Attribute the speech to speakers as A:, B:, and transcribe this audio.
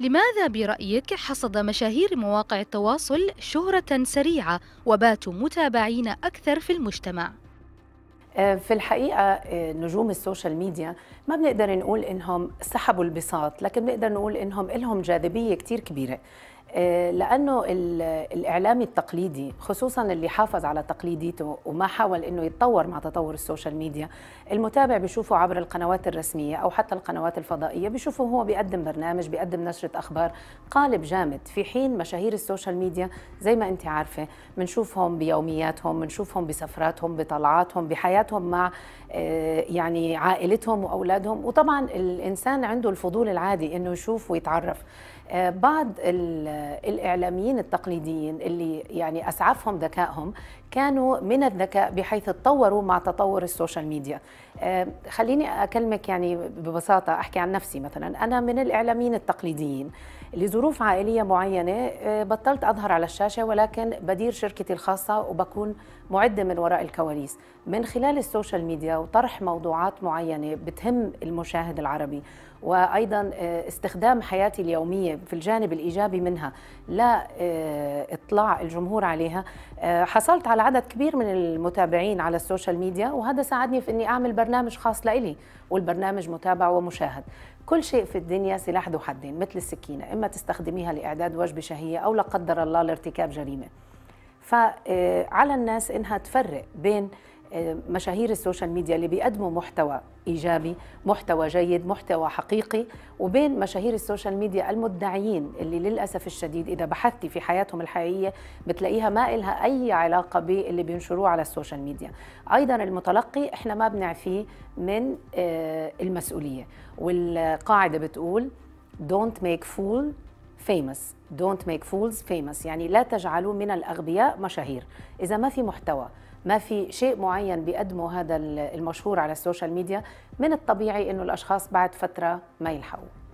A: لماذا برأيك حصد مشاهير مواقع التواصل شهرة سريعة وباتوا متابعين أكثر في المجتمع؟ آه، في الحقيقة آه، نجوم السوشيال ميديا ما بنقدر نقول إنهم سحبوا البساط لكن بنقدر نقول إنهم لهم جاذبية كتير كبيرة آه، لانه الاعلام التقليدي خصوصا اللي حافظ على تقليديته وما حاول انه يتطور مع تطور السوشيال ميديا المتابع بشوفه عبر القنوات الرسميه او حتى القنوات الفضائيه بيشوفه هو بيقدم برنامج بيقدم نشره اخبار قالب جامد في حين مشاهير السوشيال ميديا زي ما انت عارفه بنشوفهم بيومياتهم بنشوفهم بسفراتهم بطلعاتهم بحياتهم مع آه، يعني عائلتهم واولادهم وطبعا الانسان عنده الفضول العادي انه يشوف ويتعرف آه، بعض ال آه، الاعلاميين التقليديين اللي يعني اسعفهم ذكائهم كانوا من الذكاء بحيث تطوروا مع تطور السوشيال ميديا آه، خليني أكلمك يعني ببساطة أحكي عن نفسي مثلا أنا من الإعلاميين التقليديين لظروف عائلية معينة آه، بطلت أظهر على الشاشة ولكن بدير شركتي الخاصة وبكون معدة من وراء الكواليس من خلال السوشيال ميديا وطرح موضوعات معينة بتهم المشاهد العربي وايضا آه، استخدام حياتي اليوميه في الجانب الايجابي منها لا اطلاع الجمهور عليها حصلت على على عدد كبير من المتابعين على السوشيال ميديا وهذا ساعدني في اني اعمل برنامج خاص لإلي والبرنامج متابع ومشاهد كل شيء في الدنيا سلاح ذو حدين مثل السكينه اما تستخدميها لاعداد وجبه شهيه او لا قدر الله لارتكاب جريمه فعلى آه، الناس انها تفرق بين آه، مشاهير السوشيال ميديا اللي بيقدموا محتوى ايجابي، محتوى جيد، محتوى حقيقي، وبين مشاهير السوشيال ميديا المدعيين اللي للاسف الشديد اذا بحثتي في حياتهم الحقيقيه بتلاقيها ما إلها اي علاقه باللي بينشروه على السوشيال ميديا. ايضا المتلقي احنا ما بنعفيه من آه، المسؤوليه، والقاعده بتقول don't make fool فيمس دونت ميك فولز فيمس يعني لا تجعلوا من الأغبياء مشاهير إذا ما في محتوى ما في شيء معين بيقدمه هذا المشهور على السوشيال ميديا من الطبيعي أنه الأشخاص بعد فترة ما يلحقوا